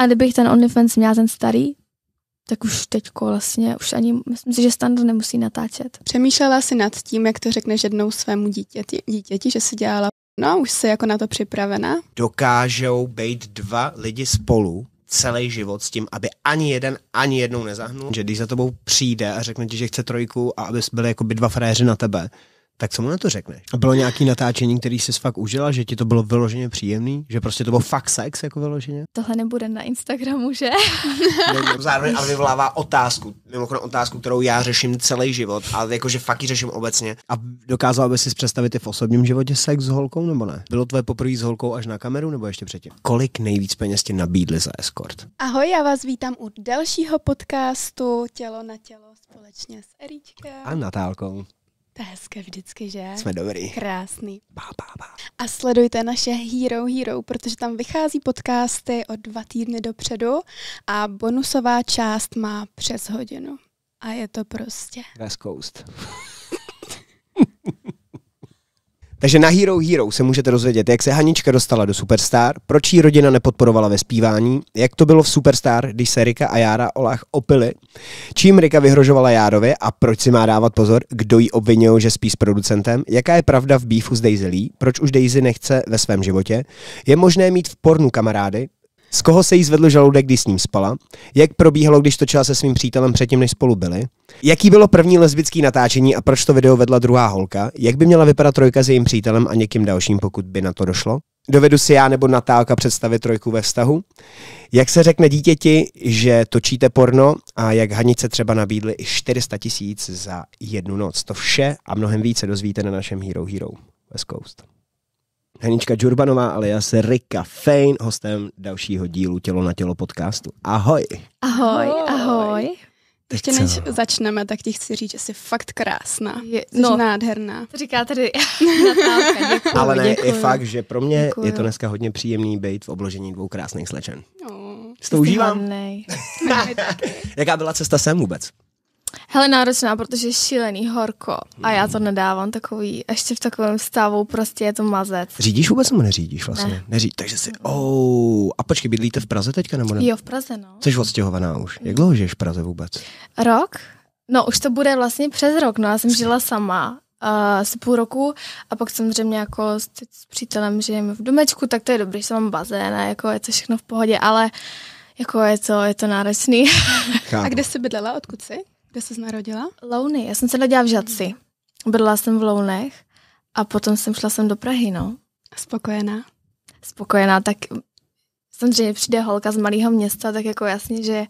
A kdybych ten OnlyFans měla ten starý, tak už teďko vlastně, už ani, myslím si, že standard nemusí natáčet. Přemýšlela jsi nad tím, jak to řekneš jednou svému dítěti, dítěti že si dělala No, už jsi jako na to připravena. Dokážou být dva lidi spolu celý život s tím, aby ani jeden, ani jednou nezahnul. Že když za tobou přijde a řekne ti, že chce trojku a aby byli jako by dva fréři na tebe, tak co mu na to řekneš? A bylo nějaký natáčení, který jsi fakt užila, že ti to bylo vyloženě příjemný? Že prostě to bylo fakt sex jako vyloženě? Tohle nebude na Instagramu, že? ne, no, zároveň ale vyvolává otázku, mimochodem otázku, kterou já řeším celý život, ale jakože fakt ji řeším obecně. A dokázal bys si představit i v osobním životě sex s holkou nebo ne? Bylo tvoje poprvé s holkou až na kameru nebo ještě předtím? Kolik nejvíc peněz ti nabídli za escort? Ahoj, já vás vítám u dalšího podcastu Tělo na tělo společně s Eričkem. A Natálkou. To je hezké vždycky, že? Jsme dobrý. Krásný. Bá, bá, bá. A sledujte naše Hero Hero, protože tam vychází podcasty o dva týdny dopředu a bonusová část má přes hodinu. A je to prostě... West Coast. Takže na Hero Hero se můžete dozvědět, jak se Hanička dostala do Superstar, proč jí rodina nepodporovala ve zpívání, jak to bylo v Superstar, když se Rika a Jára Olach opily, čím Rika vyhrožovala Járově a proč si má dávat pozor, kdo ji obvinil, že spí s producentem, jaká je pravda v býfu s Daisy Lee, proč už Daisy nechce ve svém životě, je možné mít v pornu kamarády, z koho se jí zvedl žaludek, když s ním spala? Jak probíhalo, když točila se svým přítelem předtím, než spolu byli? Jaký bylo první lesbický natáčení a proč to video vedla druhá holka? Jak by měla vypadat trojka s jejím přítelem a někým dalším, pokud by na to došlo? Dovedu si já nebo Natálka představit trojku ve vztahu? Jak se řekne dítěti, že točíte porno a jak Hanice třeba nabídli i 400 tisíc za jednu noc? To vše a mnohem více dozvíte na našem Hero Hero West Coast. Hanička Džurbanová se Rika Fein, hostem dalšího dílu Tělo na tělo podcastu. Ahoj. Ahoj, ahoj. ahoj. Ještě než začneme, tak ti chci říct, že jsi fakt krásná. Je, jsi no, nádherná. To říká tady Natálka, děkuju, Ale ne, děkuju. je fakt, že pro mě děkuju. je to dneska hodně příjemný být v obložení dvou krásných slečen. Oh, Stoužívám. Jaká byla cesta sem vůbec? Hele, náročná, protože je šílený horko a já to hmm. nedávám takový, ještě v takovém stavu, prostě je to mazec. Řídíš vůbec nebo neřídíš vlastně? Ne. Neřídíš, takže si, oh, a počkej, bydlíte v Praze teďka nebo ne? Jo, v Praze, no. Jsi odstěhovaná už. Jak dlouho žiješ v Praze vůbec? Rok? No, už to bude vlastně přes rok, no, já jsem žila sama uh, asi půl roku a pak samozřejmě jako s, s přítelem žijeme v domečku, tak to je dobrý, že mám bazén a jako je to všechno v pohodě, ale jako je to, je to náročný. a kde jsi bydlela, odkud jsi? Kde jsi narodila? Louny. Já jsem se narodila v Žadci. Mhm. Bydlela jsem v Lounech a potom jsem šla sem do Prahy, no. Spokojená? Spokojená, tak samozřejmě přijde holka z malého města, tak jako jasně, že,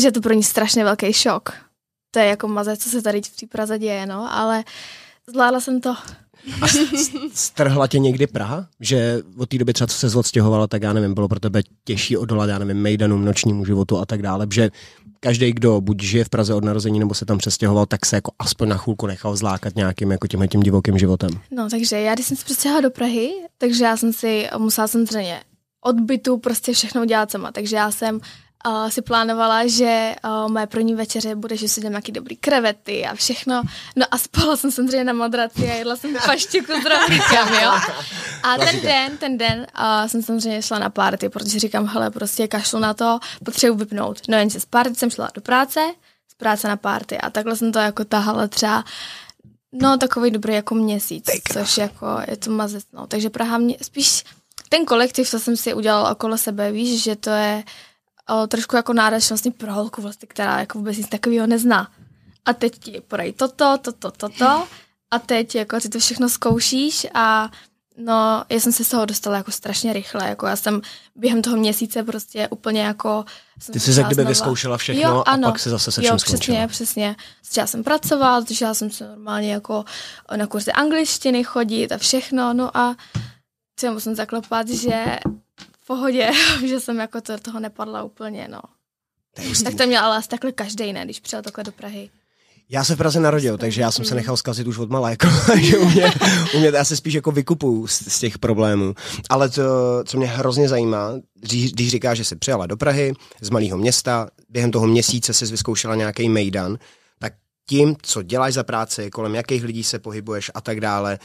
že to pro ní strašně velký šok. To je jako maze, co se tady v Praze děje, no, ale zvládla jsem to. A strhla tě někdy Praha? Že od té doby třeba, co se odstěhovala, tak já nevím, bylo pro tebe těžší odolat, já nevím, mejdanům, nočnímu životu a tak dále, že každý, kdo buď žije v Praze od narození nebo se tam přestěhoval, tak se jako aspoň na chvilku nechal zlákat nějakým jako tímhle tím divokým životem. No, takže já, když jsem se přestěhovala do Prahy, takže já jsem si musela samozřejmě odbytu prostě všechno udělat sama. Takže já jsem uh, si plánovala, že uh, moje první večeře bude, že si jdeme nějaký dobrý krevety a všechno. No a spala jsem samozřejmě na modraci a jedla jsem paštiku s rohlíkem, jo. A ten den, ten den uh, jsem samozřejmě šla na party, protože říkám, hele, prostě kašlu na to, potřebuji vypnout. No jenže z party jsem šla do práce, z práce na party a takhle jsem to jako tahala třeba No, takový dobrý jako měsíc, což jako je to mazec, no. Takže Praha mě, spíš ten kolektiv, co jsem si udělal okolo sebe, víš, že to je o, trošku jako náračnostní vlastně pro holku, vlastně, která jako vůbec nic takového nezná. A teď ti porají toto, toto, toto a teď jako ty to všechno zkoušíš a no, já jsem se z toho dostala jako strašně rychle, jako já jsem během toho měsíce prostě úplně jako... Jsem ty jsi se kdyby znova... vyzkoušela všechno jo, ano, a pak se zase se jo, přesně, skončila. přesně. Začala jsem pracovat, začala jsem se normálně jako na kurzy angličtiny chodit a všechno, no a co musím zaklopat, že pohodě, že jsem jako to, toho nepadla úplně, no. To tak to měl ale asi takhle každý, ne, když přijel takhle do Prahy. Já se v Praze narodil, takže já jsem se hmm. nechal zkazit už od malé, jako, že u mě, u mě, já se spíš jako vykupuju z, z těch problémů. Ale to, co mě hrozně zajímá, když, když říká, že se přijala do Prahy, z malého města, během toho měsíce se vyzkoušela nějaký mejdan, tak tím, co děláš za práci, kolem jakých lidí se pohybuješ a tak dále,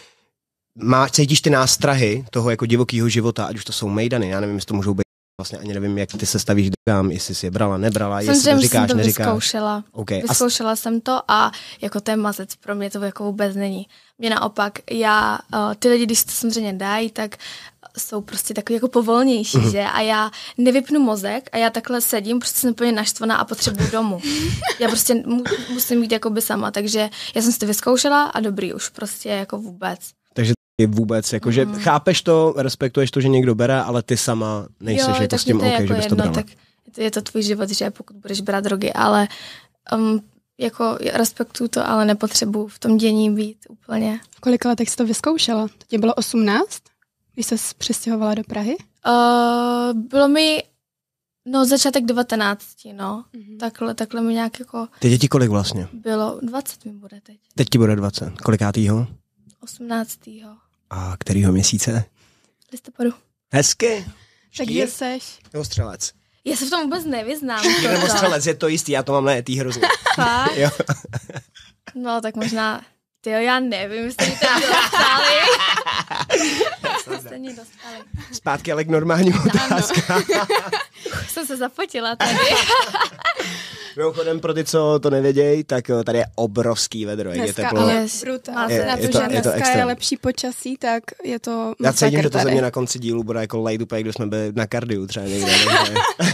má, cítíš ty nástrahy toho jako divokého života, ať už to jsou mejdany, já nevím, jestli to můžou být vlastně ani nevím, jak ty se stavíš drogám, jestli jsi je brala, nebrala, jsem jestli to říkáš, jsem to neříkáš. Vyzkoušela. Okay. Vyzkoušela jsem to a jako ten mazec pro mě to jako vůbec není. Mě naopak, já, eh, ty lidi, když to samozřejmě dají, tak jsou prostě takový jako povolnější, mm-hmm. že? A já nevypnu mozek a já takhle sedím, prostě jsem úplně naštvaná a potřebuji domů. já prostě mu, musím být jako by sama, takže já jsem si to vyzkoušela a dobrý už prostě jako vůbec je vůbec, jakože mm. No. chápeš to, respektuješ to, že někdo bere, ale ty sama nejsi, jo, to jako s tím to OK, jako že bys jedno, to brala. Tak je to tvůj život, že pokud budeš brát drogy, ale um, jako respektuju to, ale nepotřebuju v tom dění být úplně. V kolik letech jsi to vyzkoušela? To tě bylo 18, když jsi přestěhovala do Prahy? Uh, bylo mi No, začátek 19, no. Mm-hmm. Takhle, takhle mi nějak jako... Ty děti kolik vlastně? Bylo, 20 mi bude teď. Teď ti bude 20. Kolikátýho? 18. A kterýho měsíce? Listopadu. Hezky. kde seš. Nebo střelec. Já se v tom vůbec nevyznám. Štír nebo střelec, je to jistý, já to mám najetý hrozně. jo. no, tak možná, ty já nevím, jestli to dostali. Jste dostali. Zpátky ale k normálním otázkám. jsem se zapotila tady. Mimochodem pro ty, co to nevědějí, tak eh, tady je obrovský vedro, dneska, je teplo. ale je, to, je to, že dneska je, to je lepší počasí, tak je to Já cítím, že to ze mě na konci dílu bude jako light když jsme byli na kardiu třeba někde.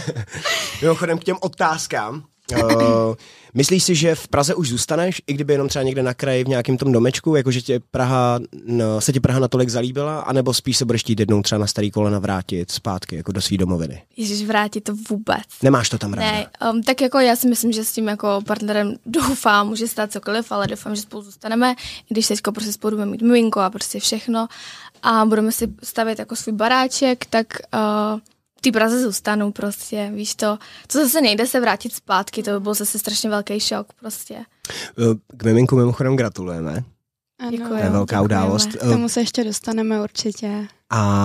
Mimochodem k těm otázkám, Uh, myslíš si, že v Praze už zůstaneš, i kdyby jenom třeba někde na kraji v nějakém tom domečku, jakože tě Praha, no, se ti Praha natolik zalíbila, anebo spíš se budeš chtít jednou třeba na starý kolena vrátit zpátky jako do své domoviny? Ježíš, vrátit to vůbec. Nemáš to tam ráda? Ne, um, tak jako já si myslím, že s tím jako partnerem doufám, může stát cokoliv, ale doufám, že spolu zůstaneme, když teďko prostě spolu budeme mít miminko a prostě všechno a budeme si stavět jako svůj baráček, tak uh, v té Praze zůstanu prostě, víš to, to zase nejde se vrátit zpátky, to by byl zase strašně velký šok prostě. K miminku mimochodem gratulujeme. Ano, To je velká událost. K tomu se ještě dostaneme určitě. A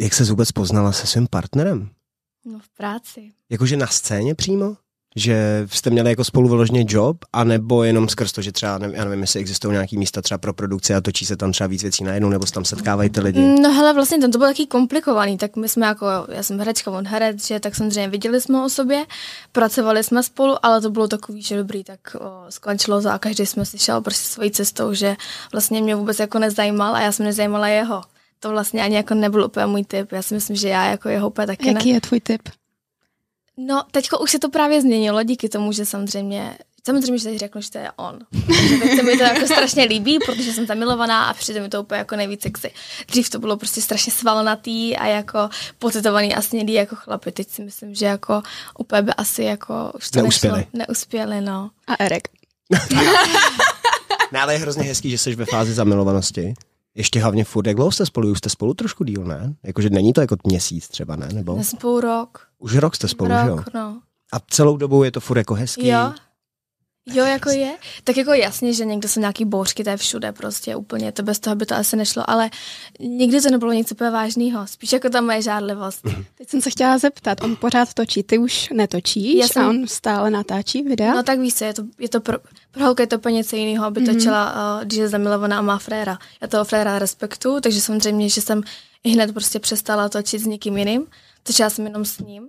jak se vůbec poznala se svým partnerem? No v práci. Jakože na scéně přímo? že jste měli jako spolu vyloženě job, anebo jenom skrz to, že třeba, nevím, já nevím, jestli existují nějaký místa třeba pro produkci a točí se tam třeba víc věcí najednou, nebo se tam setkávají ty lidi? No hele, vlastně tam to bylo taky komplikovaný, tak my jsme jako, já jsem herečka, on herec, že tak samozřejmě viděli jsme o sobě, pracovali jsme spolu, ale to bylo takový, že dobrý, tak o, skončilo za a každý jsme si šel prostě svojí cestou, že vlastně mě vůbec jako nezajímal a já jsem nezajímala jeho. To vlastně ani jako nebyl úplně můj typ. Já si myslím, že já jako jeho úplně taky Jaký ne... je tvůj typ? No, teďko už se to právě změnilo díky tomu, že samozřejmě Samozřejmě, že teď řeknu, že to je on. Takže teď se mi to jako strašně líbí, protože jsem zamilovaná a přijde mi to úplně jako nejvíc sexy. Dřív to bylo prostě strašně svalnatý a jako pocitovaný a snědý jako chlapy. Teď si myslím, že jako úplně by asi jako už to neuspěli. Nešlo, neuspěli, no. A Erik. no, ale je hrozně hezký, že jsi ve fázi zamilovanosti. Ještě hlavně furt, jak dlouho jste spolu? Už jste spolu trošku díl, ne? Jakože není to jako měsíc třeba, ne? Nebo? Spolu rok. Už rok jste spolu, rok, že jo? No. A celou dobu je to furt jako hezký? Jo, Jo, jako je. Tak jako jasně, že někde jsou nějaký bouřky, to je všude prostě úplně, to bez toho by to asi nešlo, ale nikdy to nebylo nic úplně vážného, spíš jako ta moje žádlivost. Mhm. Teď jsem se chtěla zeptat, on pořád točí, ty už netočíš Já jsem... a on stále natáčí videa? No tak víš co, je to, je to pro, pro je to úplně něco jiného, aby mm-hmm. točila, eh, když je zamilovaná a má fréra. Já toho fréra respektu, takže samozřejmě, že jsem i hned prostě přestala točit s někým jiným, Začala jsem jenom s ním,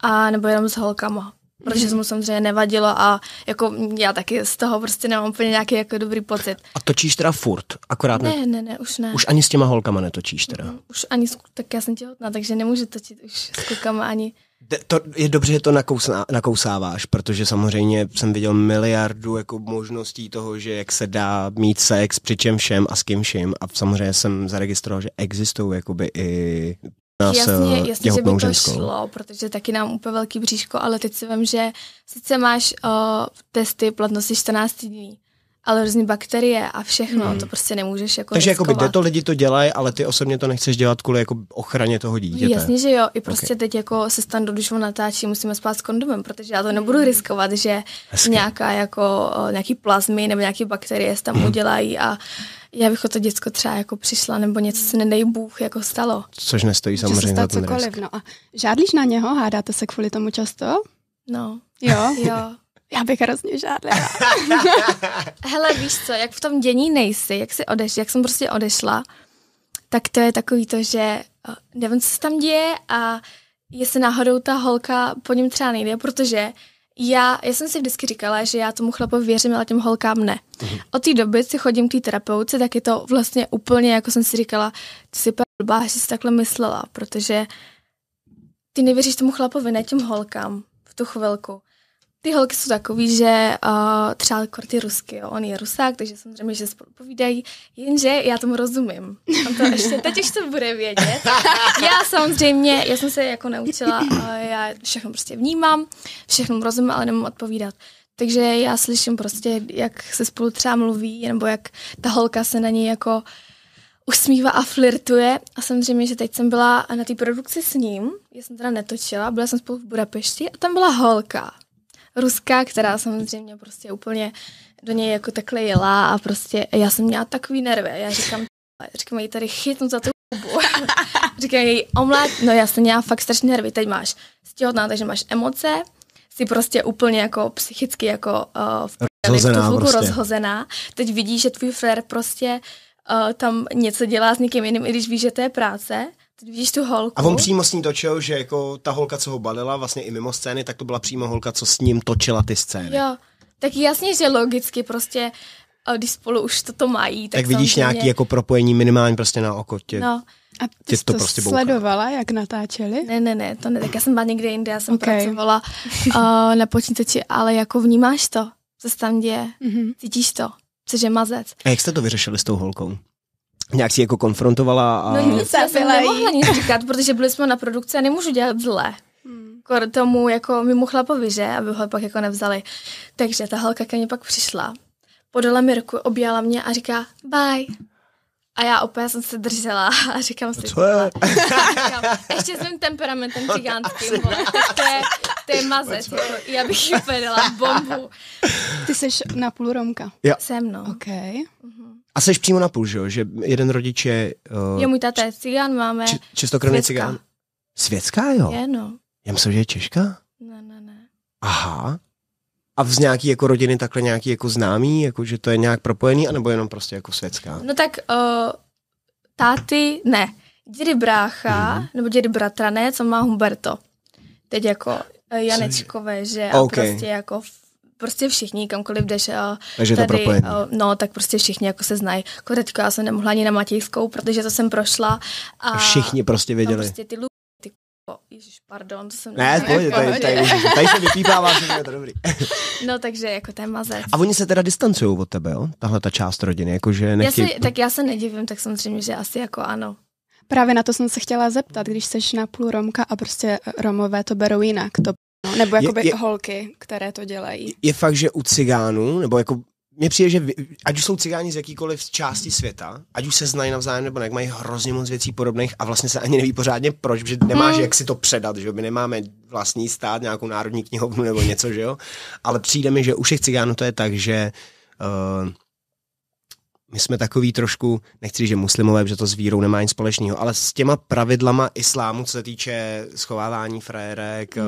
a nebo jenom s holkama. Protože mm mu samozřejmě nevadilo a jako já taky z toho prostě nemám úplně nějaký jako dobrý pocit. A točíš teda furt, akorát ne? Ne, ne, ne, už ne. Už ani s těma holkama netočíš teda? Mm, už ani, s, tak já jsem těhotná, takže nemůžu točit už s klukama ani. De, to je dobře, že to nakousná, nakousáváš, protože samozřejmě jsem viděl miliardu jako možností toho, že jak se dá mít sex při čem všem a s kým vším a samozřejmě jsem zaregistroval, že existují jakoby i nás jasně, jasně, že by to ženskou. šlo, protože taky nám úplně velký bříško, ale teď si vím, že sice máš o, eh, testy platnosti 14 dní, ale různé bakterie a všechno, hmm. to prostě nemůžeš jako Takže jako kde to, lidi to dělají, ale ty osobně to nechceš dělat kvůli jako ochraně toho dítěte. Jasně, že jo, i prostě okay. teď jako se standu, když ho natáčí, musíme spát s kondomem, protože já to nebudu hmm. riskovat, že Hezky. nějaká jako, nějaký plazmy nebo nějaký bakterie se tam hmm. udělají a já bych o to děcko třeba jako přišla, nebo něco se nedej Bůh jako stalo. Což nestojí samozřejmě za ten cokoliv, risk. No a žádlíš na něho, hádáte se kvůli tomu často? No. Jo? jo. Já bych hrozně žádala. Hele, víš co, jak v tom dění nejsi, jak si odeš, jak jsem prostě odešla, tak to je takový to, že eh, nevím, co se tam děje a jestli náhodou ta holka po něm třeba nejde, protože já, já jsem si vždycky říkala, že já tomu chlapovi věřím, ale těm holkám ne. Mhm. Od té doby, co chodím k té terapeutce, tak je to vlastně úplně, jako jsem si říkala, ty jsi blbá, že jsi takhle myslela, protože ty nevěříš tomu chlapovi, ne těm holkám v tu chvilku ty holky jsou takový, že uh, třeba korty rusky, jo. on je rusák, takže samozřejmě, že spolu povídají, jenže já tomu rozumím. On to ještě, teď už to bude vědět. Já samozřejmě, já jsem se jako naučila, uh, já všechno prostě vnímám, všechno rozumím, ale nemám odpovídat. Takže já slyším prostě, jak se spolu třeba mluví, nebo jak ta holka se na něj jako usmívá a flirtuje. A samozřejmě, že teď jsem byla na té produkci s ním, já jsem teda netočila, byla jsem spolu v Budapešti a tam byla holka ruská, která samozřejmě prostě úplně do něj jako takhle jela a prostě já jsem měla takový nervy. Já říkám, říkám jí tady chytnu za tu hubu. říkám jí omlát, no já jsem měla fakt strašně nervy, teď máš stěhotná, takže máš emoce, jsi prostě úplně jako psychicky jako uh, v, rozhozená, tu prostě. rozhozená. Teď vidíš, že tvůj frér prostě uh, tam něco dělá s někým jiným, i když víš, že to je práce vidíš tu holku. A on přímo s ní točil, že jako ta holka, co ho balila vlastně i mimo scény, tak to byla přímo holka, co s ním točila ty scény. Jo, tak jasně, že logicky prostě, eh, když spolu už toto mají. Tak, tak vidíš samozřejmě... nějaký jako propojení minimálně prostě na oko. Tě, no. A ty jsi to, to prostě sledovala, jak natáčeli? Ne, ne, ne, to ne, tak já jsem byla někde jinde, já jsem okay. pracovala uh, na počítači, ale jako vnímáš to, co se tam děje, mm-hmm. cítíš to, což je mazec. A jak jste to vyřešili s tou holkou? nějak si jako konfrontovala? A... No nic, já jsem nemohla nic říkat, protože byli jsme na produkci a nemůžu dělat zle. Hmm. Kor tomu jako mimo chlapovi, že? Aby ho pak jako nevzali. Takže ta holka ke mně pak přišla, podala mi ruku, objala mě a říká bye. A já opět jsem se držela a říkám si, co je? Říkám, ještě jsem temperamentem gigantským, to je, to je mazec, jo. já bych jí bombu. Ty jsi na půl Romka. Jo. Jsem, no. Okay. Uh-huh. A seš přímo na půl, že jo? Že jeden rodič je... Uh, je můj eh, tata je cigán, máme... čistokrvný cigán. Světská, jo? Je, no. Já myslím, že je Češka? Ne, ne, ne. Aha. A z nějaký jako rodiny takhle nějaký jako známý, jako že to je nějak propojený, anebo jenom prostě jako světská? No tak uh, táty, ne. Dědy brácha, mm-hmm. nebo dědy bratranec, co má Humberto. Teď jako eh, Janečkové, že? Okay. A prostě jako prostě všichni, kamkoliv jdeš. A Takže tady, to propojení. A, no, tak prostě všichni jako se znají. Jako teďka já jsem nemohla ani na Matějskou, protože to jsem prošla. A všichni prostě věděli. prostě ty lů... ty Oh, ježiš, pardon, to jsem... Ne, pojď, tady, tady, tady, tady, se vypípává, že je to dobrý. no, takže jako ten mazec. A oni se teda distancují od tebe, jo? Tahle ta část rodiny, jakože nechtěj... Já se, tak já se nedivím, tak samozřejmě, že asi jako ano. Právě na to jsem se chtěla zeptat, když seš na půl Romka a prostě Romové to berou jinak, to No, nebo jakoby je, je, holky, které to dělají. Je fakt, že u cigánů, nebo jako mně přijde, že ať už jsou cigáni z jakýkoliv části světa, ať už se znají navzájem nebo jak mají hrozně moc věcí podobných a vlastně se ani neví pořádně proč, protože nemáš mm. jak si to předat, že My nemáme vlastní stát, nějakou národní knihovnu nebo něco, že jo? Ale přijde mi, že u všech cigánů to je tak, že uh, my jsme takový trošku, nechci že muslimové, že to s vírou nemá nic společného, ale s těma pravidlama islámu, co se týče schovávání frérek, mm.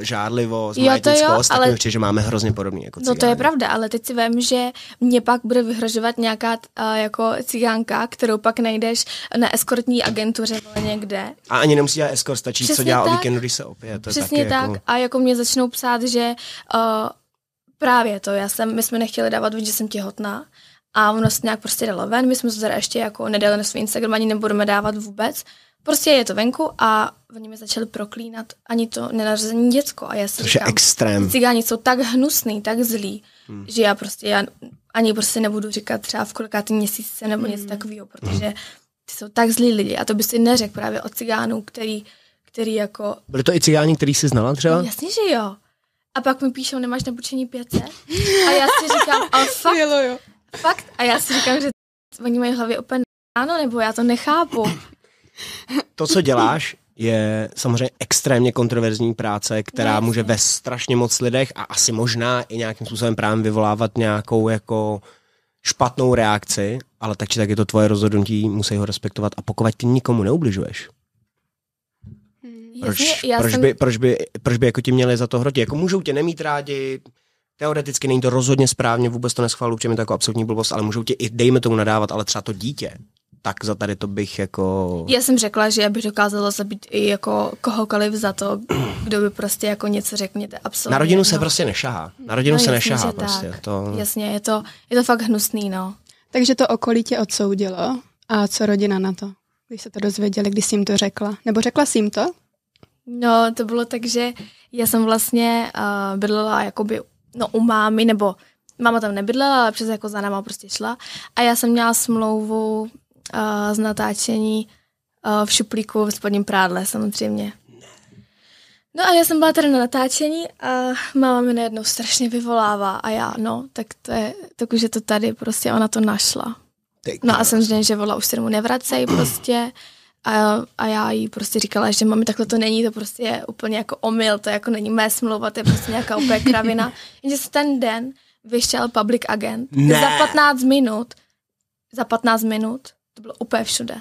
Eh, žádlivost, jo, majetnickost, ale... určitě, že máme hrozně podobný jako cigáni. No to je pravda, ale teď si vím, že mě pak bude vyhrožovat nějaká uh, jako cigánka, kterou pak najdeš na eskortní agentuře někde. A ani nemusí dělat eskort, stačí, Přesně co dělá tak, o víkendu, když se opět. To Přesně je tak. Jako... A jako mě začnou psát, že uh, právě to, já jsem, my jsme nechtěli dávat že jsem těhotná, a ono se nějak prostě dalo ven. My jsme to teda ještě jako nedali na svůj Instagram, ani nebudeme dávat vůbec. Prostě je to venku a oni mi začali proklínat ani to nenarození děcko. A já si to říkám, je extrém. cigáni jsou tak hnusný, tak zlí, hmm. že já prostě já ani prostě nebudu říkat třeba v kolikátý měsíce nebo hmm. něco takového, hmm. protože hmm. ty jsou tak zlí lidi. A to by si neřekl právě o cigánů, který, který jako... Byli to i cigáni, který jsi znala třeba? No, jasně, že jo. A pak mi píšou, nemáš nabučení pětce? A já si říkám, ale fakt, jo. Fakt? A já si říkám, že oni mají hlavě úplně ano, nebo já to nechápu. To, co děláš, je samozřejmě extrémně kontroverzní práce, která Jasně. může ve strašně moc lidech a asi možná i nějakým způsobem právě vyvolávat nějakou jako špatnou reakci, ale tak či tak je to tvoje rozhodnutí, musí ho respektovat a pokud ty nikomu neubližuješ. Hmm. Proč, Jasně, proč, jsem... by, proč, by, proč by jako ti měli za to hrotit? Jako můžou tě nemít rádi, Teoreticky není to rozhodně správně, vůbec to neschvalu, protože mi to jako absolutní blbost, ale můžou ti i, dejme tomu, nadávat, ale třeba to dítě. Tak za tady to bych jako... Já jsem řekla, že já bych dokázala zabít i jako kohokoliv za to, kdo by prostě jako něco řekl, to absolutně... Na rodinu no. se prostě nešahá. Na rodinu no, se jasný, nešahá prostě. To... Jasně, je to, je to fakt hnusný, no. Takže to okolí tě odsoudilo. A co rodina na to, když se to dozvěděli, když jsi jim to řekla? Nebo řekla jsi jim to? No, to bylo tak, že já jsem vlastně uh, bydlela jakoby no u mámy, nebo máma tam nebydlela, ale přes jako za náma prostě šla. A já jsem měla smlouvu uh, eh, z natáčení uh, v šuplíku v spodním prádle samozřejmě. No a já jsem byla tady na natáčení a máma mi najednou strašně vyvolává a já, no, tak to je, tak už je to tady, prostě ona to našla. No a jsem zřejmě, že volá už se mu nevracej prostě. A, a já jí prostě říkala, že mami, takhle to není, to prostě je úplně jako omyl, to jako není mé smlouva, to je prostě nějaká úplně kravina. Jenže ten den vyšel public agent ne. za 15 minut, za 15 minut, to bylo úplně všude,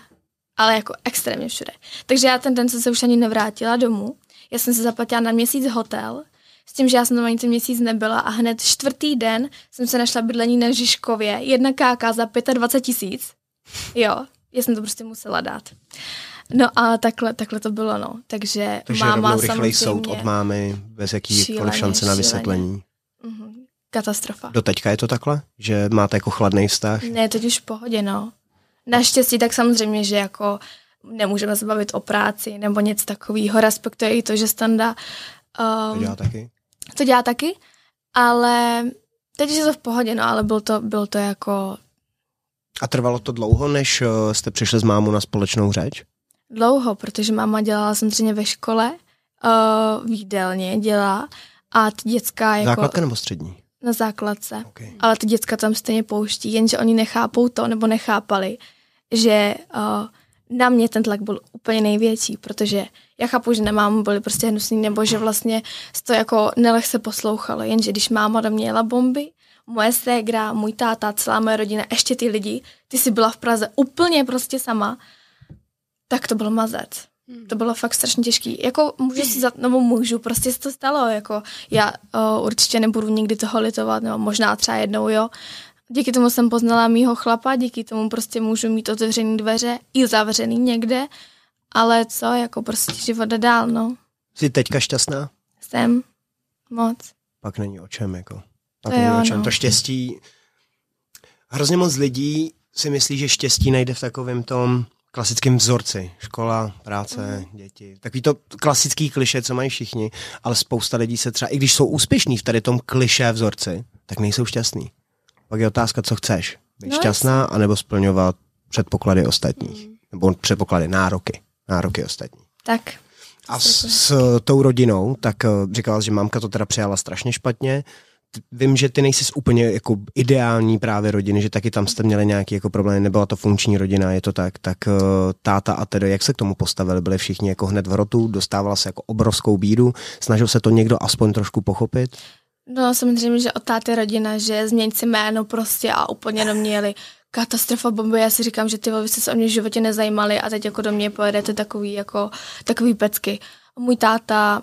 ale jako extrémně všude. Takže já ten den jsem se už ani nevrátila domů, já jsem se zaplatila na měsíc hotel, s tím, že já jsem tam ani ten měsíc nebyla a hned čtvrtý den jsem se našla bydlení na Žižkově, jedna káka za 25 tisíc. Jo, já jsem to prostě musela dát. No a takhle, takhle to bylo, no. Takže, Takže máma samozřejmě... soud od mámy, bez jakýkoliv šance na vysvětlení. Mm-hmm. Katastrofa. Do teďka je to takhle? Že máte jako chladný vztah? Ne, teď už v pohodě, no. Naštěstí tak samozřejmě, že jako nemůžeme se bavit o práci nebo něco takového. Respektuje i to, že standa... Um, to ehm, dělá taky? To dělá taky, ale teď je to v pohodě, no, ale byl to, byl to jako a trvalo to dlouho, než eh, jste přišli s mámou na společnou řeč? Dlouho, protože máma dělala samozřejmě ve škole, uh, eh, výdelně dělá a ty děcka jako... Základka nebo střední? Na základce. Okay. Ale ty děcka tam stejně pouští, jenže oni nechápou to, nebo nechápali, že uh, na mě ten tlak byl úplně největší, protože já chápu, že na mámu byli prostě hnusný, nebo že vlastně to jako nelehce poslouchalo, jenže když máma do mě jela bomby, moje ségra, můj táta, celá moje rodina, ještě ty lidi, ty jsi byla v Praze úplně prostě sama, tak to byl mazec. Hmm. To bylo fakt strašně těžký. Jako můžu si za, no můžu, prostě se to stalo, jako já o, určitě nebudu nikdy toho litovat, nebo možná třeba jednou, jo. Díky tomu jsem poznala mýho chlapa, díky tomu prostě můžu mít otevřený dveře i zavřený někde, ale co, jako prostě život dál, no. Jsi teďka šťastná? Jsem. Moc. Pak není o čem, jako. Na tom jo, no. To štěstí, hrozně moc lidí si myslí, že štěstí najde v takovém tom klasickém vzorci. Škola, práce, mm. děti. Takový to klasický kliše, co mají všichni, ale spousta lidí se třeba, i když jsou úspěšní v tady tom kliše vzorci, tak nejsou šťastní. Pak je otázka, co chceš. Být no, šťastná, anebo splňovat předpoklady ostatních. Mm. Nebo předpoklady, nároky. Nároky ostatní. Tak. A s, s tou rodinou, tak eh, říkala, že mámka to teda přijala strašně špatně vím, že ty nejsi úplně jako ideální právě rodiny, že taky tam jste měli nějaký jako problémy, nebyla to funkční rodina, je to tak, tak eh, táta a tedy, jak se k tomu postavili, byli všichni jako hned v rotu, dostávala se jako obrovskou bídu, snažil se to někdo aspoň trošku pochopit? No samozřejmě, že od táty rodina, že změnit si jméno prostě a úplně do mě jeli katastrofa bomby, já si říkám, že ty vy jste se o mě v životě nezajímali a teď jako do mě pojedete takový jako, takový pecky. Můj táta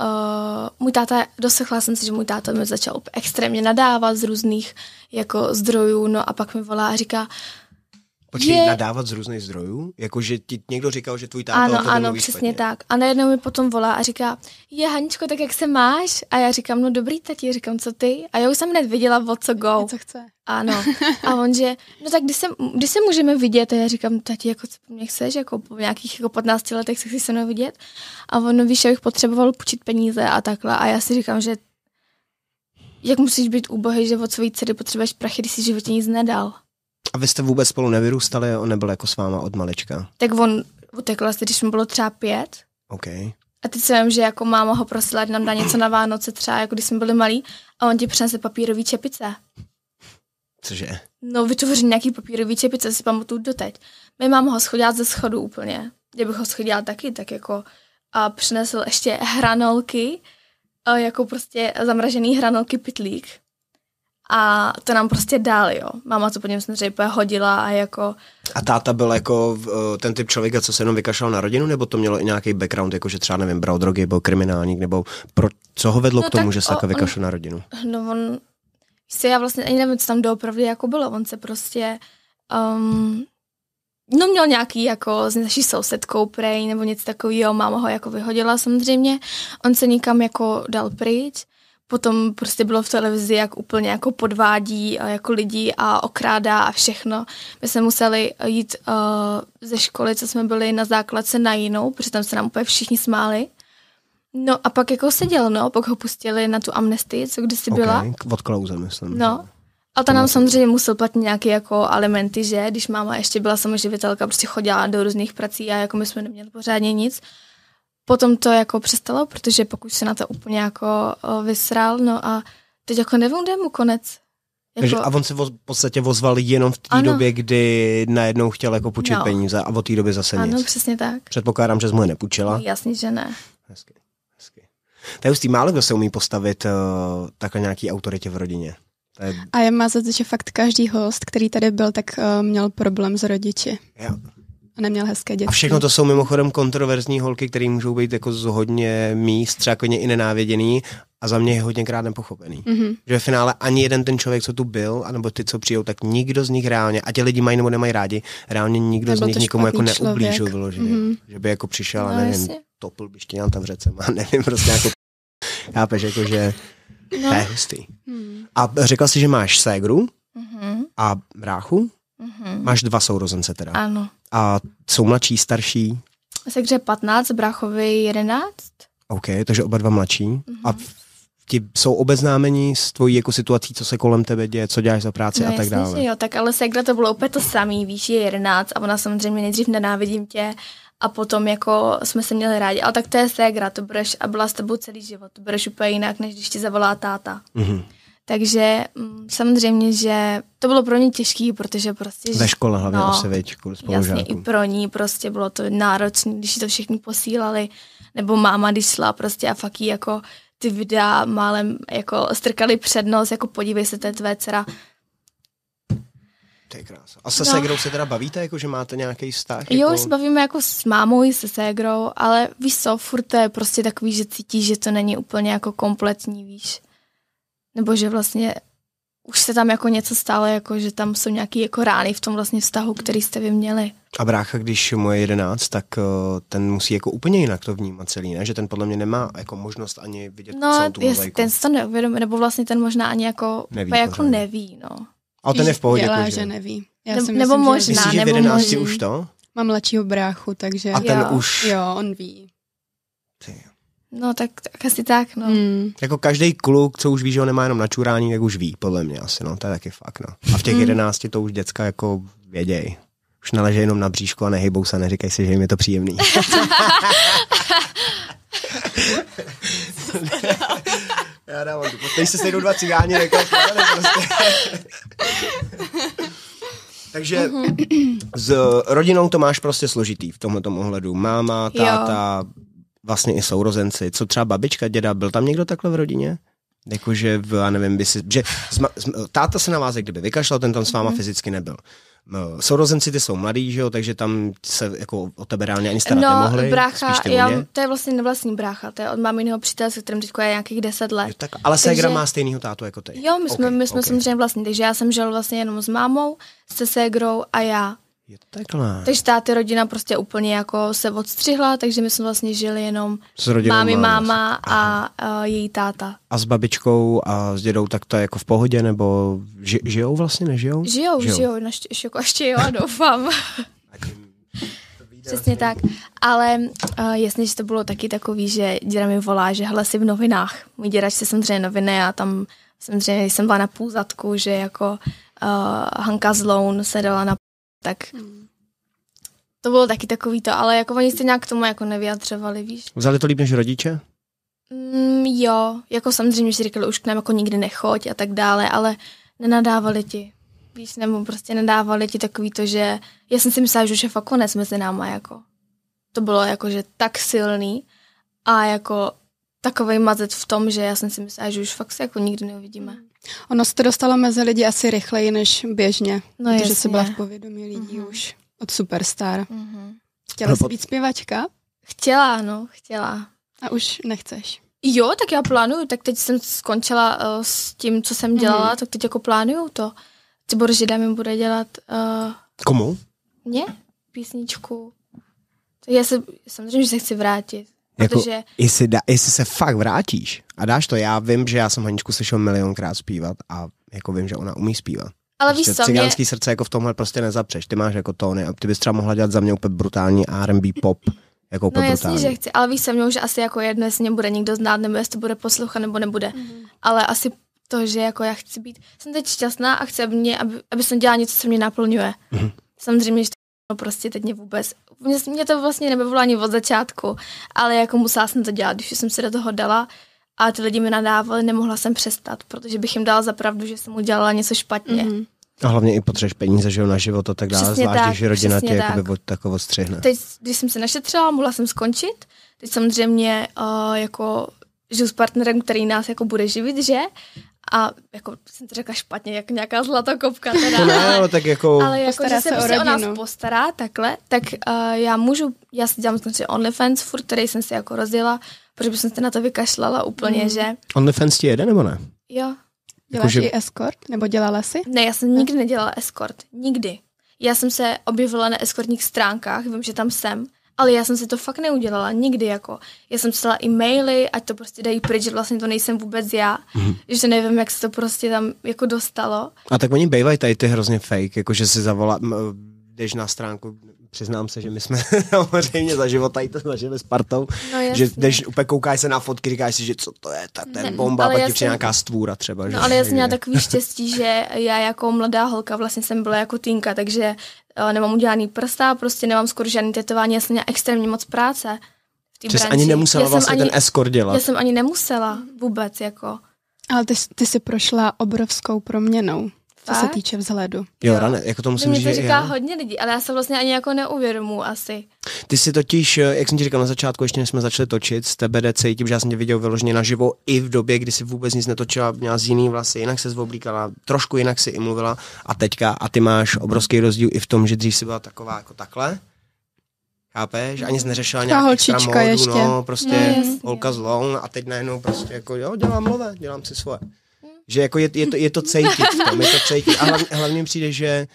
uh, můj táta, dosechla jsem si, že můj táta mi začal extrémně nadávat z různých jako zdrojů, no a pak mi volá a říká, Počkej, je... nadávat z různých zdrojů? Jakože ti někdo říkal, že tvůj táta Ano, ano, přesně špatně. tak. A najednou mi potom volá a říká, je Haničko, tak jak se máš? A já říkám, no dobrý tati, říkám, co ty? A já už jsem hned viděla, o co go. Co chce. Ano. A on že, no tak kdy se, kdy se můžeme vidět? A já říkám, tati, jako co po mně chceš? Jako po nějakých jako 15 letech se chci se mnou vidět? A on, no víš, já bych potřeboval půjčit peníze a takhle. A já si říkám, že jak musíš být úbohý, že od svojí dcery potřebuješ prachy, když si životě nic nedal vy jste vůbec spolu nevyrůstali, on nebyl jako s váma od malička? Tak on utekl asi, když mu bylo třeba pět. OK. A teď jsem vím, že jako máma ho prosila, ať nám dá něco na Vánoce třeba, jako když jsme byli malí, a on ti přinesl papírový čepice. Cože? No, vytvořil nějaký papírový čepice, si pamatuju doteď. My mám ho schodila ze schodu úplně. Kdybych ho schodila taky, tak jako a přinesl ještě hranolky, jako prostě zamražený hranolky pitlík a to nám prostě dál, jo. Máma to po něm samozřejmě hodila a jako... A táta byl jako eh, ten typ člověka, co se jenom vykašlal na rodinu, nebo to mělo i nějaký background, jako že třeba, nevím, bral drogy, byl kriminálník, nebo pro, co ho vedlo no, k tomu, že se takhle vykašlal na rodinu? No on, se já vlastně ani nevím, co tam doopravdy jako bylo, on se prostě... Um, no měl nějaký jako s naší sousedkou prej nebo něco takového, máma ho jako vyhodila samozřejmě, on se nikam jako dal pryč, Potom prostě bylo v televizi, jak úplně jako podvádí eh, jako lidi a okrádá a všechno. My jsme museli eh, jít uh, ze školy, co jsme byli na základce na jinou, protože tam se nám úplně všichni smáli. No a pak jako seděl, no, pak ho pustili na tu amnestii, co kdysi okay, byla. Od klouze, myslím. No. A ta nám samozřejmě musel platit nějaké jako alimenty, že? Když máma ještě byla samoživitelka, prostě chodila do různých prací a jako my jsme neměli pořádně nic potom to jako přestalo, protože pokud se na to úplně jako vysral, no a teď jako nevím, kde mu konec. Jako... Takže a on se v podstatě vozval jenom v té době, kdy najednou chtěl jako půjčit no. peníze a od té doby zase ano, nic. Ano, přesně tak. Předpokládám, že jsi mu je nepůjčila. No, Jasně, že ne. Hezky, hezky. To je hustý, málo kdo se umí postavit uh, takhle nějaký autoritě v rodině. je... A je má za to, že fakt každý host, který tady byl, tak uh, měl problém s rodiči. Jo a neměl hezké děti. A všechno to jsou mimochodem kontroverzní holky, které můžou být jako z hodně míst, třeba jako i nenáviděný a za mě je hodněkrát nepochopený. Mm-hmm. Že ve finále ani jeden ten člověk, co tu byl, anebo ty, co přijou, tak nikdo z nich reálně, a ti lidi mají nebo nemají rádi, reálně nikdo nebo z nich nikomu jako neublížil vyloženě. Mm-hmm. Že by jako přišel no, a nevím, jasně. topil by ještě tam v řece, a nevím, prostě jako chápeš, jako že no. je hustý. Mm. A řekla jsi, že máš ségru mm-hmm. a bráchu? Mm-hmm. Máš dva sourozence teda. Ano. A jsou mladší, starší? Sekře 15, Brachovi 11. OK, takže oba dva mladší. Mm-hmm. A ti jsou obeznámeni s tvojí jako situací, co se kolem tebe děje, co děláš za práci no, a tak dále. Že jo, tak ale Segra to bylo opět to samý, víš, je 11 a ona samozřejmě nejdřív nenávidím tě a potom jako jsme se měli rádi, ale tak to je Segra, to budeš a byla s tebou celý život, to budeš úplně jinak, než když ti zavolá táta. Mm-hmm. Takže mm, samozřejmě, že to bylo pro ně těžké, protože prostě... Ve škole hlavně no, se věď, Jasně, i pro ní prostě bylo to náročné, když to všichni posílali, nebo máma, když šla prostě a fakt jí jako ty videa málem jako strkali přednost, jako podívej se, to je tvé dcera. To je krása. A se no. ségrou se teda bavíte, jako že máte nějaký vztah? Jo, jako... se bavíme jako s mámou i se ségrou, ale víš co, furt to je prostě takový, že cítíš, že to není úplně jako kompletní, víš nebo že vlastně už se tam jako něco stalo, jako že tam jsou nějaký jako rány v tom vlastně vztahu, který jste vy měli. A brácha, když mu je 11, tak eh, ten musí jako úplně jinak to vnímat celý, ne? Že ten podle mě nemá jako možnost ani vidět no, celou tu No, ten se to neuvědomí, nebo vlastně ten možná ani jako neví, jako neví, no. A ten je v pohodě. Dělá, jako, že? že neví. Já ne, si nebo možná, že... Myslíš, že v 11 možná. už to? Mám mladšího bráchu, takže... A ten jo. už... Jo, on ví. Ty. No tak, tak asi tak, no. Hmm. Jako každý kluk, co už ví, že ho nemá jenom načurání, tak už ví, podle mě asi, no, to je taky fakt, no. A v těch hmm. jedenácti to už děcka jako věděj. Už naleže jenom na bříško a nehybou se, neříkej si, že jim je to příjemný. Já dávám tu. Teď se sejdou dva cigáni, prostě. Takže mhm. s rodinou to máš prostě složitý v tomhle ohledu. Máma, táta, jo vlastně i sourozenci. Co třeba babička, děda, byl tam někdo takhle v rodině? Jakože, já nevím, by si, že zma, zma, táta se na vás kdyby vykašlal, ten tam s váma mm-hmm. fyzicky nebyl. Sourozenci ty jsou mladí, že jo, takže tam se jako o tebe reálně ani starat no, nemohli. brácha, já, to je vlastně nevlastní brácha, to je od maminého přítele, se kterým teď je nějakých deset let. Jo, tak, ale takže, ségra má stejného tátu jako ty. Jo, my jsme, okay, my jsme okay. samozřejmě vlastní, takže já jsem žil vlastně jenom s mámou, se ségrou a já. Je takhle. Takže ta rodina prostě úplně jako se odstřihla, takže my jsme vlastně žili jenom s rodinou mámy, máma a, a její táta. A s babičkou a s dědou tak to je jako v pohodě, nebo ži, žijou vlastně, nežijou? Žijou, žijou, žijou naště, jako ještě jo doufám. Přesně tak, ale uh, jasně, že to bylo taky takový, že děda mi volá, že hle si v novinách. Můj děda se samozřejmě noviny a tam samozřejmě jsem byla na půzadku, že jako uh, Hanka Zloun se dala na tak mm. to bylo taky takový to, ale jako oni se nějak k tomu jako nevyjadřovali, víš. Vzali to líp než rodiče? Mm, jo, jako samozřejmě si říkali, už k nám jako nikdy nechoď a tak dále, ale nenadávali ti, víš, nebo prostě nedávali ti takový to, že já jsem si myslela, že už je fakt konec mezi náma, jako. To bylo jako, že tak silný a jako takový mazec v tom, že já jsem si myslela, že už fakt se jako nikdy neuvidíme. Ono se to dostalo mezi lidi asi rychleji než běžně, no protože jasně. se byla v povědomí lidí mm-hmm. už od Superstar. Mm-hmm. Chtěla jsi být zpěvačka? Chtěla, no, chtěla. A už nechceš? Jo, tak já plánuju, tak teď jsem skončila uh, s tím, co jsem mhm. dělala, mm-hmm. tak teď jako plánuju to. Tibor Žida mi bude dělat... Uh, Komu? Mně? Písničku. Tak já se, samozřejmě, že se chci vrátit. Jako Protože... Jako, jestli, da, jestli se fakt vrátíš a dáš to, já vím, že já jsem Haničku slyšel milionkrát zpívat a jako vím, že ona umí zpívat. Ale prostě víš co, cigánský mě... srdce jako v tomhle prostě nezapřeš. Ty máš jako tóny a ty bys třeba mohla dělat za mě úplně brutální R&B pop. Jako no brutální. že chci, ale víš se mnou, že asi jako jedno, jestli mě bude někdo znát, nebo jestli bude poslouchat, nebo nebude. Mm-hmm. Ale asi to, že jako já chci být, jsem teď šťastná a chci, aby, mě, aby, aby jsem dělala něco, co mě naplňuje. Mm-hmm. Samozřejmě, že No prostě teď mě vůbec, mě, mě to vlastně nebylo ani od začátku, ale jako musela jsem to dělat, když jsem se do toho dala a ty lidi mi nadávali, nemohla jsem přestat, protože bych jim dala za pravdu, že jsem udělala něco špatně. Mm-hmm. A hlavně i potřeš peníze, že jo, na život a tak dále, zvlášť, tak, když rodina tě tak. jakoby takovou odstřihne. Teď, když jsem se našetřila, mohla jsem skončit, teď samozřejmě uh, jako žiju s partnerem, který nás jako bude živit, že? a jako jsem to řekla špatně, jak nějaká zlatokopka teda. No, ale, no, no, tak jako... Ale jako, že se, se prostě o, o nás postará takhle, tak uh, já můžu, já si dělám samozřejmě prostě OnlyFans furt, který jsem si jako rozjela, protože jsem se na to vykašlala úplně, mm. že... OnlyFans ti jede nebo ne? Jo. Děláš jako, že... i escort? Nebo dělala jsi? Ne, já jsem nikdy nedělala escort. Nikdy. Já jsem se objevila na escortních stránkách, vím, že tam jsem, ale já jsem si to fakt neudělala, nikdy jako. Já jsem psala e-maily, ať to prostě dají pryč, že vlastně to nejsem vůbec já, mm-hmm. že nevím, jak se to prostě tam jako dostalo. A tak oni bývají tady ty hrozně fake, jako že si zavolá, jdeš na stránku, přiznám se, že my jsme samozřejmě za života i to zažili s Partou, no, že jdeš, úplně koukáš se na fotky, říkáš si, že co to je, ta ten bomba, ale pak ti přijde nějaká stvůra třeba. No, že? ale já jsem měla takový štěstí, že já jako mladá holka vlastně jsem byla jako týnka, takže uh, nemám udělaný prsta, prostě nemám skoro žádný tetování, já jsem měla extrémně moc práce. že ani nemusela já vlastně ani, ten escort dělat. Já jsem ani nemusela vůbec, jako. Ale ty, ty jsi prošla obrovskou proměnou co se týče vzhledu. Jo, jo. Rane, jako to musím říct. to říká já... hodně lidí, ale já se vlastně ani jako neuvědomu asi. Ty si totiž, eh, jak jsem ti říkal na začátku, ještě než jsme začali točit s TBDC, tím, že já jsem tě viděl vyloženě naživo i v době, kdy si vůbec nic netočila, měla z jiný vlasy, jinak se zvoblíkala, trošku jinak si i mluvila a teďka a ty máš obrovský rozdíl i v tom, že dřív si byla taková jako takhle, Chápeš? Ani jsi neřešila nějak holčička módu, no, ještě. no, prostě no, holka z a teď najednou prostě jako jo, dělám nové, dělám si svoje. Že jako je, je, to, je to cejtit v tom, je to cejtit. A hlavně, hlavně přijde, že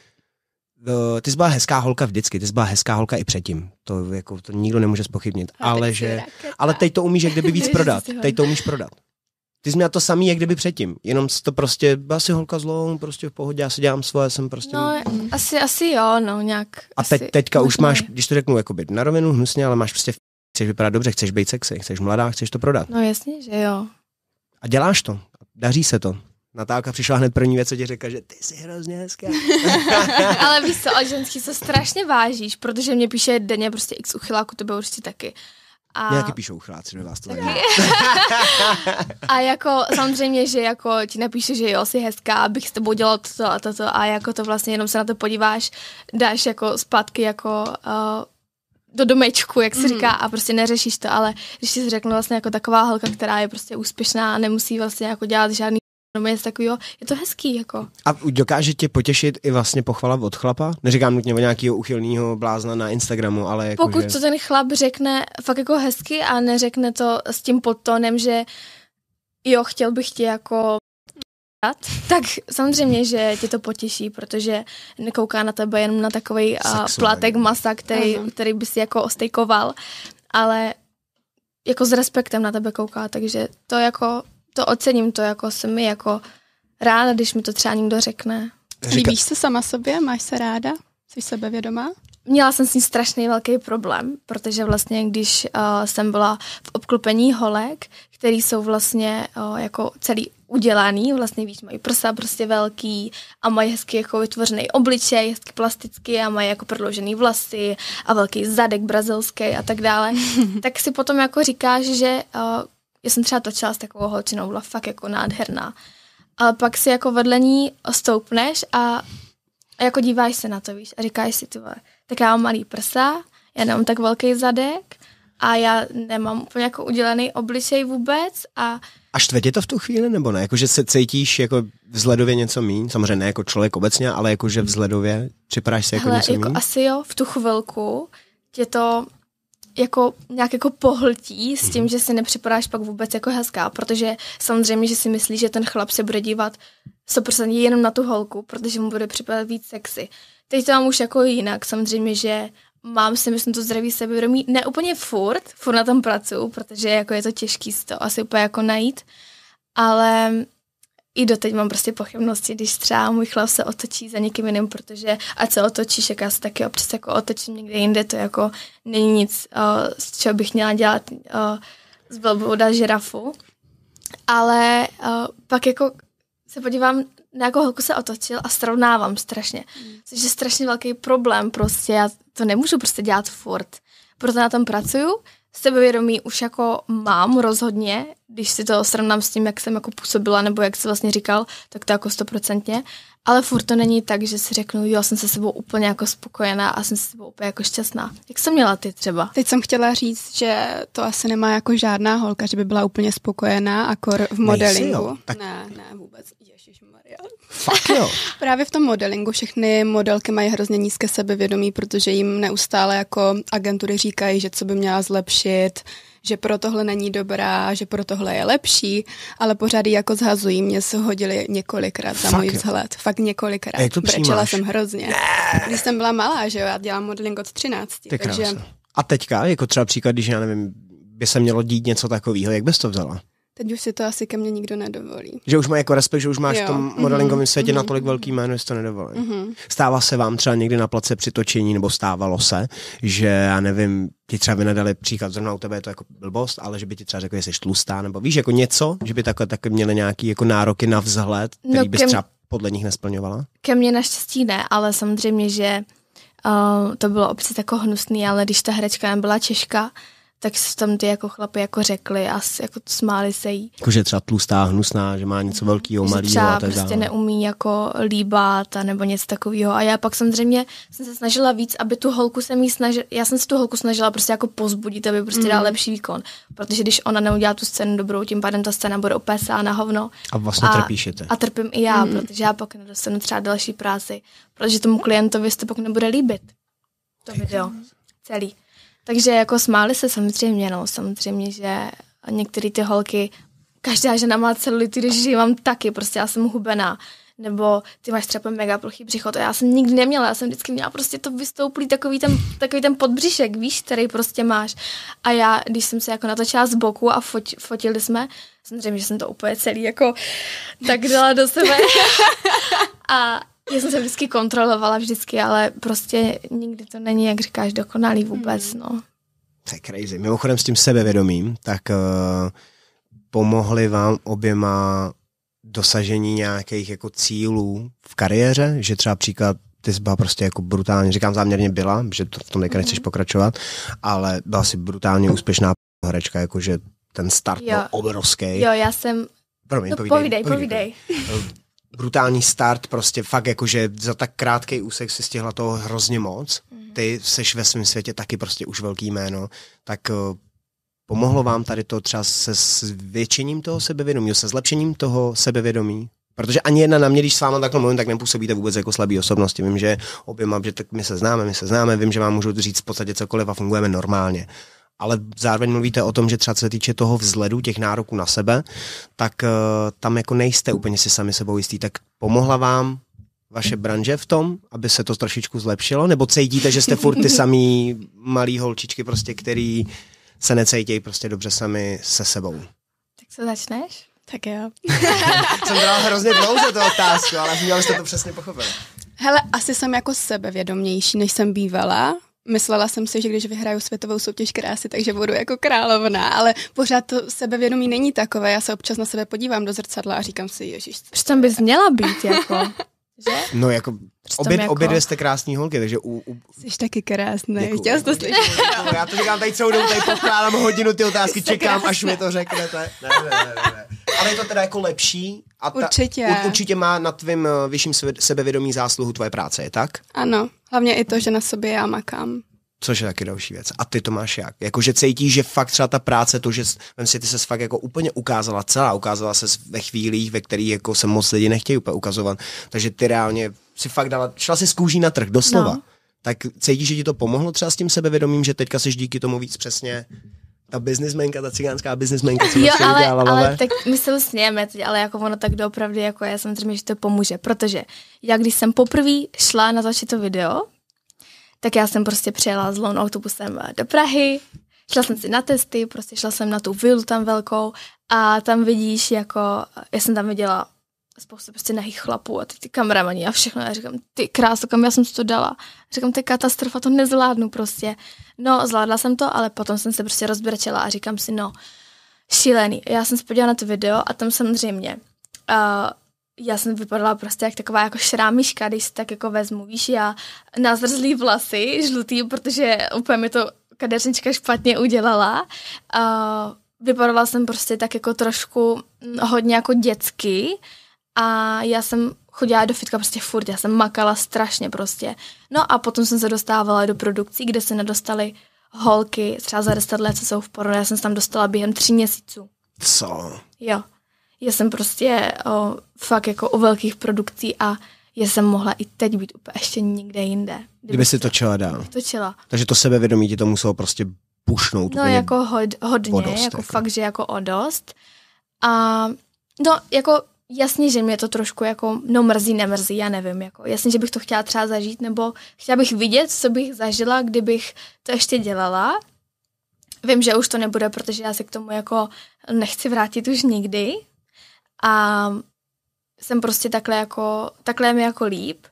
uh, ty jsi byla hezká holka vždycky, ty jsi byla hezká holka i předtím. To, jako, to nikdo nemůže spochybnit. A ale, že, ale teď to umíš jak kdyby víc prodat. Teď to umíš prodat. Ty jsi měla to samý, jak kdyby předtím. Jenom to prostě, byla si holka zlou, prostě v pohodě, já si dělám svoje, jsem prostě... No, asi, asi jo, no, nějak. A teď, asi, teďka už máš, když to řeknu, jakoby na rovinu hnusně, ale máš prostě, chceš vypadat dobře, chceš být sexy, chceš mladá, chceš to prodat. No jasně, že jo. A děláš to daří se to. Natálka přišla hned první věc, co ti řekla, že ty jsi hrozně hezká. Ale víš co, o ženský se strašně vážíš, protože mě píše denně prostě x uchyláku, bylo určitě taky. A... Mě taky píšou uchyláci, že vás to zajímá. a jako samozřejmě, že jako ti napíše, že jo, jsi hezká, abych s tebou dělal toto a toto a jako to vlastně jenom se na to podíváš, dáš jako zpátky jako uh, do domečku, jak se mm. říká, a prostě neřešíš to, ale když si řeknu vlastně jako taková holka, která je prostě úspěšná a nemusí vlastně jako dělat žádný je to, takový, je to hezký, jako. A dokáže tě potěšit i vlastně pochvala od chlapa? Neříkám nutně o nějakého uchylného blázna na Instagramu, ale jako Pokud že... to ten chlap řekne fakt jako hezky a neřekne to s tím podtonem, že jo, chtěl bych tě jako tak samozřejmě, že tě to potěší, protože nekouká na tebe jenom na takový uh, plátek masa, který, uh-huh. který by si jako ostejkoval, ale jako s respektem na tebe kouká, takže to jako, to ocením, to jako se mi jako ráda, když mi to třeba někdo řekne. Říká... Líbíš se sama sobě? Máš se ráda? Jsi sebevědomá? Měla jsem s ní strašný velký problém, protože vlastně, když uh, jsem byla v obklopení holek, který jsou vlastně uh, jako celý udělaný, vlastně víš, mají prsa prostě velký a mají hezky jako vytvořený obličej, hezky plastický a mají jako prodloužený vlasy a velký zadek brazilský a tak dále, tak si potom jako říkáš, že uh, já jsem třeba točila s takovou holčinou, byla fakt jako nádherná. A pak si jako vedle ní stoupneš a a jako díváš se na to, víš, a říkáš si, ty vole, tak já mám malý prsa, já nemám tak velký zadek a já nemám úplně jako udělený obličej vůbec a a štve to v tu chvíli, nebo ne? Jakože se cítíš jako vzhledově něco míň? Samozřejmě ne jako člověk obecně, ale jakože vzhledově připadáš se jako Hele, něco jako míň? asi jo, v tu chvilku tě to jako nějak jako pohltí s tím, hmm. že si nepřipadáš pak vůbec jako hezká, protože samozřejmě, že si myslíš, že ten chlap se bude dívat 100% jenom na tu holku, protože mu bude připadat víc sexy. Teď to mám už jako jinak, samozřejmě, že mám si myslím to zdraví sebevědomí, ne úplně furt, furt na tom pracuju, protože jako je to těžký si to asi úplně jako najít, ale i doteď mám prostě pochybnosti, když třeba můj chlap se otočí za někým jiným, protože ať se otočíš, jak já se taky občas jako otočím někde jinde, to jako není nic, o, z čeho bych měla dělat o, z blbouda žirafu. Ale uh, pak jako se podívám na jakou holku se otočil a srovnávám strašně. Mm. Což je strašně velký problém prostě. Já to nemůžu prostě dělat furt. Proto na tom pracuju. Sebevědomí už jako mám rozhodně, když si to srovnám s tím, jak jsem jako působila nebo jak se vlastně říkal, tak to jako stoprocentně. Ale furt to není tak, že si řeknu, jo, jsem se sebou úplně jako spokojená a jsem se sebou úplně jako šťastná. Jak jsem měla ty třeba? Teď jsem chtěla říct, že to asi nemá jako žádná holka, že by byla úplně spokojená, kor v modelingu. Nejsi, tak... Ne, ne, vůbec. Ježišmarja. Fakt jo. Právě v tom modelingu všechny modelky mají hrozně nízké sebevědomí, protože jim neustále jako agentury říkají, že co by měla zlepšit, že pro tohle není dobrá, že pro tohle je lepší, ale pořád jako zhazují. Mě se hodili několikrát za Fakt můj vzhled. Fakt několikrát. A jak to Brečela jsem hrozně. Ne. Když jsem byla malá, že jo, já dělám modeling od 13. Ty takže... A teďka, jako třeba příklad, když já nevím, by se mělo dít něco takového, jak bys to vzala? Teď už si to asi ke mně nikdo nedovolí. Že už má jako respekt, že už máš jo. v tom mhm. modelingovém světě mm-hmm. natolik velký jméno, že to nedovolí. Mm-hmm. Stává se vám třeba někdy na place při točení, nebo stávalo se, že já nevím, ti třeba nedali příklad, zrovna u tebe je to jako blbost, ale že by ti třeba řekli, že jsi tlustá, nebo víš, jako něco, že by takhle taky měli nějaký jako nároky na vzhled, no, který no, bys m- třeba podle nich nesplňovala? Ke mně naštěstí ne, ale samozřejmě, že uh, to bylo občas jako hnusný, ale když ta herečka byla Češka, tak se tam ty jako chlapy jako řekli a jako smáli se jí. že třeba tlustá, hnusná, že má něco velkého, malého třeba a tak prostě dále. neumí jako líbat a nebo něco takového. A já pak samozřejmě jsem se snažila víc, aby tu holku se mi snažila, já jsem se tu holku snažila prostě jako pozbudit, aby prostě mm. dala lepší výkon. Protože když ona neudělá tu scénu dobrou, tím pádem ta scéna bude opět na hovno. A vlastně a, trpíšete. A trpím i já, mm. protože já pak nedostanu třeba další práci, protože tomu klientovi se to pak nebude líbit. To video. Celý. Takže jako smáli se samozřejmě, no, samozřejmě, že některé ty holky, každá žena má celulity, když ji mám taky, prostě já jsem hubená. Nebo ty máš třeba mega plochý břicho, to já jsem nikdy neměla, já jsem vždycky měla prostě to vystouplý takový ten, takový ten podbřišek, víš, který prostě máš. A já, když jsem se jako natočila z boku a fot, fotili jsme, samozřejmě, že jsem to úplně celý jako tak dala do sebe. a, já jsem se vždycky kontrolovala, vždycky, ale prostě nikdy to není, jak říkáš, dokonalý vůbec, mhm. no. To je crazy. Mimochodem s tím sebevědomím, tak uh, pomohly vám oběma dosažení nějakých jako cílů v kariéře, že třeba příklad ty jsi byla prostě jako brutálně, říkám záměrně byla, že to v tom nejka nechceš mhm. pokračovat, ale byla si brutálně mhm. úspěšná hračka, jakože ten start jo. byl obrovský. Jo, já jsem... Promiň, no, povídej, povídej. povídej. povídej brutální start, prostě fakt jako, že za tak krátký úsek si stihla toho hrozně moc, mhm. ty seš ve svém světě taky prostě už velký jméno, tak eh, pomohlo vám tady to třeba se zvětšením toho sebevědomí, se zlepšením toho sebevědomí? Protože ani jedna na mě, když s váma takhle mluvím, tak nepůsobíte vůbec jako slabý osobnosti. Vím, že oběma, že tak my se známe, my se známe, vím, že vám můžu říct v podstatě cokoliv a fungujeme normálně ale zároveň mluvíte o tom, že třeba se týče toho vzhledu, těch nároků na sebe, tak uh, tam jako nejste úplně si sami sebou jistý. Tak pomohla vám vaše branže v tom, aby se to trošičku zlepšilo? Nebo cítíte, že jste furt ty samý malý holčičky, prostě, který se necítějí prostě dobře sami se sebou? Tak se začneš? Tak jo. jsem dala hrozně dlouho to otázku, ale měl jste to přesně pochopit. Hele, asi jsem jako sebevědomější, než jsem bývala Myslela jsem si, že když vyhraju světovou soutěž krásy, takže budu jako královna, ale pořád to sebevědomí není takové. Já se občas na sebe podívám do zrcadla a říkám si, ježiš. Přitom bys měla být? Jako? že? No jako obě, jako... obě dvě jste krásní holky, takže u... u... Jsi taky krásný, chtěl jsi to slyšet. No, já to říkám tady celou dobu, tady pokládám hodinu ty otázky, Jste čekám, krásná. až mi to řeknete. Ne, ne, ne, ne. Ale je to teda jako lepší a ta, určitě. U, určitě má na tvým eh, vyšším sebevědomí zásluhu tvoje práce, je tak? Ano, hlavně i to, že na sobě já makám. Což je taky další věc. A ty to máš jak? Jakože cítíš, že fakt třeba ta práce, to, že vem si, ty se fakt jako úplně ukázala celá, ukázala se ve chvílích, ve kterých jako se moc lidi nechtějí úplně ukazovat. Takže ty reálně si fakt dala, šla si z kůží na trh, doslova. No. Tak cítíš, že ti to pomohlo třeba s tím sebevědomím, že teďka jsi díky tomu víc přesně ta biznismenka, ta cigánská biznismenka, co jo, prostě ale, udělala, ale, ale tak my se smějeme teď, ale jako ono tak doopravdy, jako já samozřejmě, že to pomůže, protože já když jsem poprvé šla na začít to video, tak já jsem prostě přijela s Lon autobusem eh, do Prahy, šla jsem si na testy, prostě šla jsem na tu vilu tam velkou a tam vidíš jako, já jsem tam viděla spoustu prostě nahých chlapů a ty, ty kameramani a všechno. Já říkám, ty krásu, kam já jsem to dala. A říkám, to je katastrofa, to nezvládnu prostě. No, zvládla jsem to, ale potom jsem se prostě rozbrečela a říkám si, no, šílený. Já jsem se podívala na to video a tam samozřejmě uh, já jsem vypadala prostě jak taková jako myška, když si tak jako vezmu, víš, já na zrzlý vlasy, žlutý, protože úplně mi to kadeřnička špatně udělala. A vypadala jsem prostě tak jako trošku hm, hodně jako dětsky a já jsem chodila do fitka prostě furt, já jsem makala strašně prostě. No a potom jsem se dostávala do produkcí, kde se nedostaly holky třeba za 10 let, co jsou v poru, já jsem se tam dostala během tří měsíců. Co? Jo. Já jsem prostě o, fakt jako u velkých produkcí a já jsem mohla i teď být úplně ještě někde jinde. Kdyby, kdyby si točila dál. Točila. Takže to sebevědomí ti to muselo prostě pušnout. No jako hod, hodně, dost, jako, jako fakt, že jako o dost. A no jako jasně, že mě to trošku jako, no mrzí, nemrzí, já nevím, jako jasně, že bych to chtěla třeba zažít, nebo chtěla bych vidět, co bych zažila, kdybych to ještě dělala. Vím, že už to nebude, protože já se k tomu jako nechci vrátit už nikdy, a jsem prostě takhle jako, takhle mi jako líp,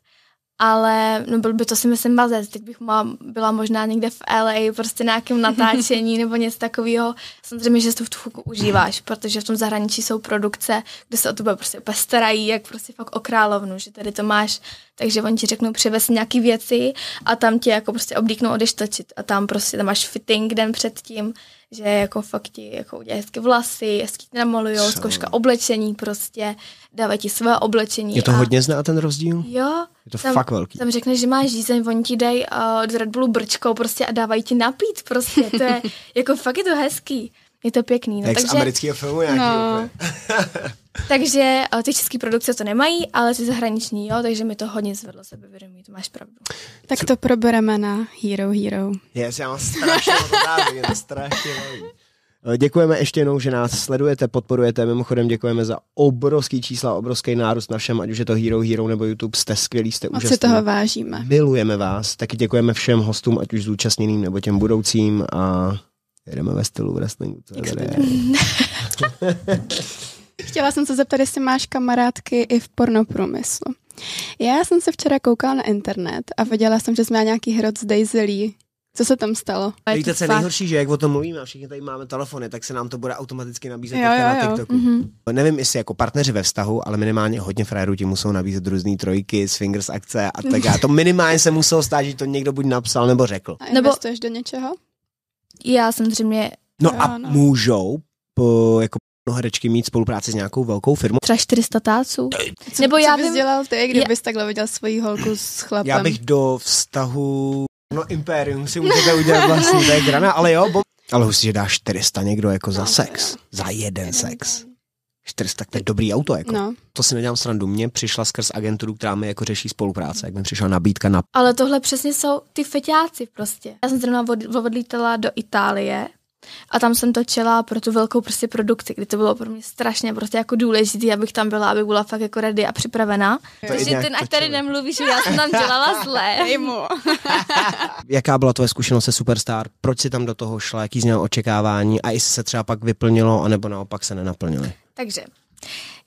ale no byl by to si myslím bazec, teď bych má, byla možná někde v LA, prostě nějakém natáčení nebo něco takového. Samozřejmě, že to v tu fuku užíváš, protože v tom zahraničí jsou produkce, kde se o tebe prostě postarají, jak prostě fakt o královnu, že tady to máš, takže oni ti řeknou přivez nějaký věci a tam tě jako prostě oblíknou odeštočit a tam prostě tam máš fitting den předtím, že jako fakt ti jako udělají hezky vlasy, hezky ti namalujou, zkouška oblečení prostě, dávají ti své oblečení. Je to a... hodně zná ten rozdíl? Jo. Je to tam, fakt velký. Tam řekneš, že máš žízeň, oni ti dají uh, z Red Bullu brčkou prostě a dávají ti napít prostě, to je, jako fakt je to hezký je to pěkný. No, Jak takže, z amerického filmu nějaký no, Takže eh, ty české produkce to nemají, ale ty zahraniční, jo, takže mi to hodně zvedlo sebevědomí, to máš pravdu. Tak to probereme na Hero Hero. Yes, já mám strašně to strašně eh, Děkujeme ještě jednou, že nás sledujete, podporujete. Mimochodem děkujeme za obrovský čísla, obrovský nárůst na všem, ať už je to Hero Hero nebo YouTube. Jste skvělí, jste úžasní. toho vážíme. Milujeme vás. Taky děkujeme všem hostům, ať už zúčastněným nebo těm budoucím. A Jedeme ve stylu wrestlingu. To je Chtěla jsem se zeptat, jestli máš kamarádky i v pornoprůmyslu. Já jsem se včera koukala na internet a viděla jsem, že jsme měla nějaký hrot z Daisy Lee. Co se tam stalo? A víte, co je nejhorší, že jak o tom mluvíme a všichni tady máme telefony, tak se nám to bude automaticky nabízet jo, jo, jo. na TikToku. Mm-hmm. Nevím, jestli jako partneři ve vztahu, ale minimálně hodně frajerů ti musou nabízet různé trojky, swingers akce a tak. A to minimálně se muselo stát, že to někdo buď napsal nebo řekl. A investuješ do něčeho? Já samozřejmě... No jo, a no, no. můžou po, jako herečky mít spolupráci s nějakou velkou firmou. Třeba 400 táců. Co, Nebo co já bys vím, dělal ty, kdybys já... takhle viděl svoji holku s chlapem? Já bych do vztahu... No Imperium si můžete udělat vlastně, to je grana, ale jo, bo... Ale hustý, že dáš 400 někdo jako za no, sex. Za jeden sex. 400, to je dobrý auto, jako. No. To si nedělám srandu. Mně přišla skrz agenturu, která mi jako řeší spolupráce, jak mi přišla nabídka na... Ale tohle přesně jsou ty feťáci prostě. Já jsem zrovna odlítala do Itálie a tam jsem točila pro tu velkou prostě produkci, kdy to bylo pro mě strašně prostě jako důležité, abych tam byla, abych byla fakt jako ready a připravená. Takže ten, ať tady nemluví, že já jsem tam dělala zlé. Jaká byla tvoje zkušenost se Superstar? Proč jsi tam do toho šla? Jaký z očekávání? A jestli se třeba pak vyplnilo, anebo naopak se nenaplnili? Takže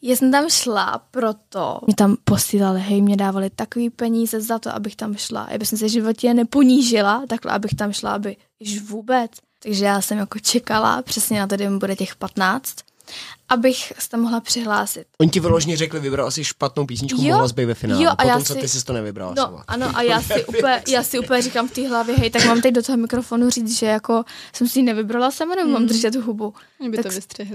já jsem tam šla proto, mě tam posílali, hej, mě dávali takový peníze za to, abych tam šla. Já bych se životě neponížila, takhle, abych tam šla, aby již vůbec. Takže já jsem jako čekala, přesně na to, mi bude těch 15, abych se tam mohla přihlásit. Oni ti vyložně řekli, vybral si špatnou písničku, jo, mohla zbyt ve finále. Jo, a potom, já si, co ty jsi to nevybrala no, sama. Ano, a já si, úplně, já si úplně říkám v té hlavě, hej, tak mám teď do toho mikrofonu říct, že jako jsem si ji nevybrala sama, nebo mm. mám mhm. držet hubu. Mě by tak, to vystřihli.